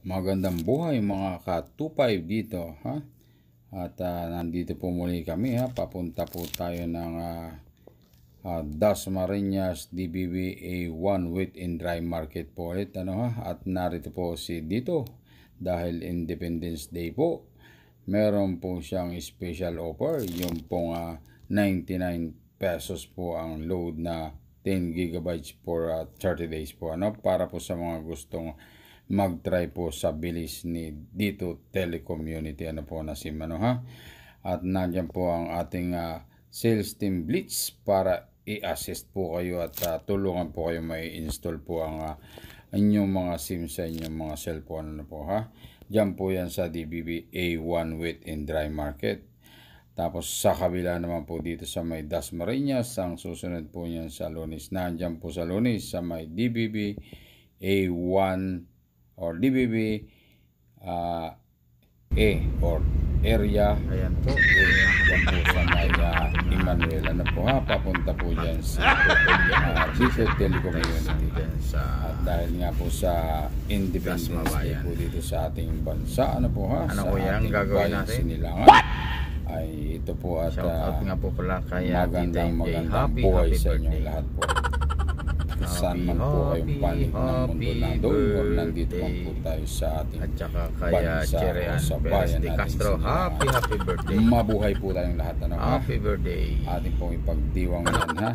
Magandang buhay mga ka-25 dito ha. At uh, nandito po muli kami ha. Papunta po tayo ng uh, uh, Das DBBA 1 wet and dry market po ulit. Ano, ha? At narito po si dito dahil Independence Day po. Meron po siyang special offer. Yung pong uh, 99 pesos po ang load na 10 gigabytes for uh, 30 days po. Ano? Para po sa mga gustong mag-try po sa bilis ni dito telecommunity ano po na si Mano ha at nandiyan po ang ating uh, sales team blitz para i-assist po kayo at uh, tulungan po kayo may install po ang uh, inyong mga SIM sa inyong mga cellphone ano po ha Diyan po yan sa DBB A1 wheat and dry market. Tapos sa kabila naman po dito sa may Dasmariñas, ang susunod po niyan sa Lunis. Nandiyan po sa Lunis sa may DBB A1 or DBB uh, A or area. Ayan po. Yan po sa may uh, Emanuela na po ha. Papunta po dyan sa uh, Digital Telecom Unity. At dahil nga po sa Independence Day po dito sa ating bansa. Ano po ha? Ano sa po yan? Gagawin natin? Sinilangan. ay ito po at Shout out uh, nga po pala kay magandang magandang buhay sa inyong lahat po saan man po yung panig ng mundo na doon or nandito man po tayo sa ating at saka kaya Cherian sa Perez de Castro happy happy birthday mabuhay po tayong lahat ano, happy birthday ating pong ipagdiwang yan ha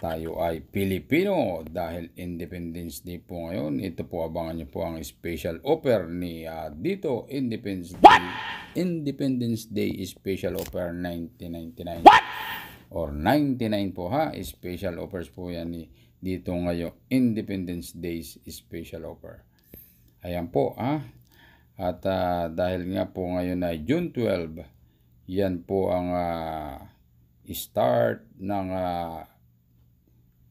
tayo ay Pilipino dahil Independence Day po ngayon. Ito po abangan nyo po ang special offer ni uh, dito Independence Day. What? Independence Day special offer 1999. What? Or 99 po ha. Special offers po yan ni dito ngayon Independence Days Special Offer. Ayan po ha. Ah. At uh, dahil nga po ngayon ay June 12, yan po ang uh, start ng uh,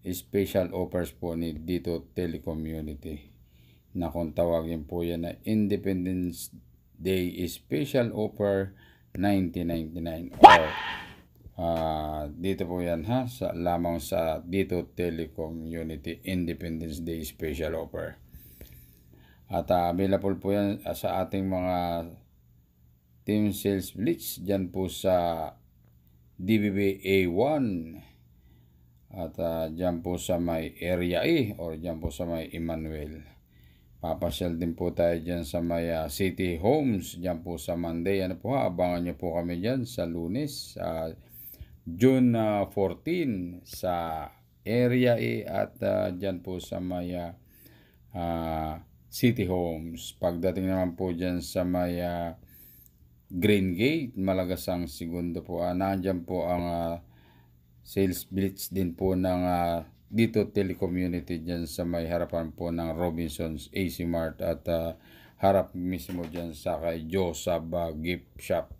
special offers po ni dito telecommunity na kung tawagin po yan na Independence Day Special Offer 1999 or Uh, dito po yan ha, sa, lamang sa dito Telecom Unity Independence Day Special Offer. At uh, available po yan ah, sa ating mga team sales blitz dyan po sa DBB A1 at uh, dyan po sa may area E or dyan po sa may Emmanuel. Papasyal din po tayo dyan sa may uh, City Homes dyan po sa Monday. Ano po ha, abangan nyo po kami dyan sa lunes. Uh, June 14 ah, sa area A at uh, dyan po sa may uh, City Homes. Pagdating naman po dyan sa may uh, Green Gate, Malagasang segundo po. Uh, nandyan po ang uh, sales blitz din po ng uh, dito telecommunity dyan sa may harapan po ng Robinson's AC Mart at uh, harap mismo dyan sa kay Joseph uh, Gift Shop.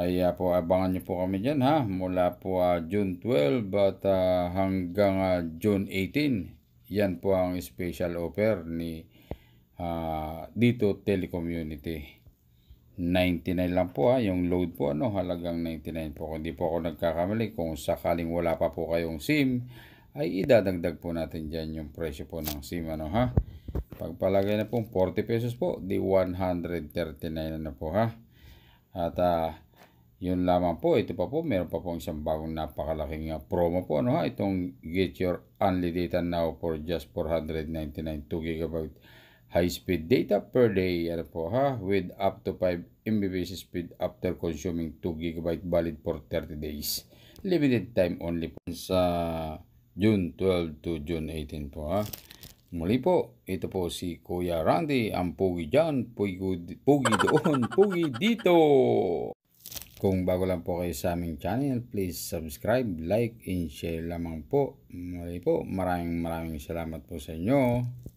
Kaya ah, po abangan niyo po kami diyan ha mula po uh, June 12 at uh, hanggang uh, June 18. Yan po ang special offer ni uh, dito Telecommunity. 99 lang po ha, yung load po ano, halagang 99 po. hindi po ako nagkakamali, kung sakaling wala pa po kayong SIM, ay idadagdag po natin diyan yung presyo po ng SIM ano ha. Pagpalagay na po 40 pesos po, di 139 na po ha. At uh, yun lamang po. Ito pa po, meron pa po isang bagong napakalaking ah, promo po. Ano ha? Itong get your only data now for just 499 2GB high-speed data per day. Ano po ha? With up to 5 Mbps speed after consuming 2GB valid for 30 days. Limited time only po sa June 12 to June 18 po ha. Muli po, ito po si Kuya Randy, ang pugi dyan, pugi, pugi doon, pugi dito. Kung bago lang po kayo sa aming channel, please subscribe, like, and share lamang po. Mali po, maraming maraming salamat po sa inyo.